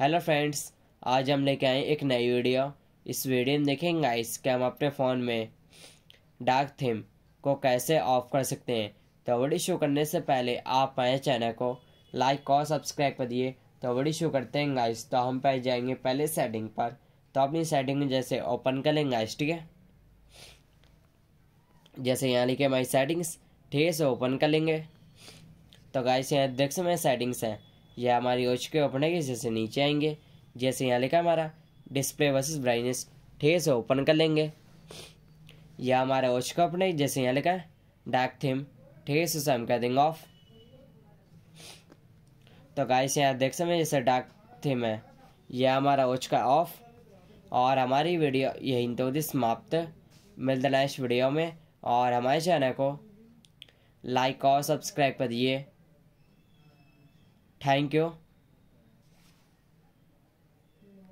Hello friends आज हम लेके आए एक नई वीडियो इस वीडियो में देखेंगे गाइस कि हम अपने फ़ोन में डार्क थीम को कैसे ऑफ कर सकते हैं तो वीडियो शो करने से पहले आप हमारे चैनल को लाइक और सब्सक्राइब कर दिए तो वीडियो शो करते हैं गाइस तो हम पहले जाएंगे पहले सेटिंग पर तो अपनी सेटिंग जैसे ओपन कर लेंगे गाइस ठीक है जैसे यहाँ लिखे हमारी सेटिंग्स ठीक से ओपन कर लेंगे तो गाइस यहाँ देख सकते सेटिंग्स हैं यह हमारी ओच के ओपन है जैसे नीचे आएंगे जैसे यहाँ लिखा हमारा डिस्प्ले वर्सेस ब्राइटनेस ठीक है से ओपन कर लेंगे यह हमारा ओच का ओपन है जैसे यहाँ लिखा है डार्क थीम ठीक है हम कर देंगे ऑफ तो गाइस यहाँ देख सकते हैं जैसे डार्क थीम है यह हमारा ओच का ऑफ और हमारी वीडियो यही तो होती समाप्त मिलते नेक्स्ट वीडियो में और हमारे चैनल को लाइक और सब्सक्राइब कर दिए Thank you.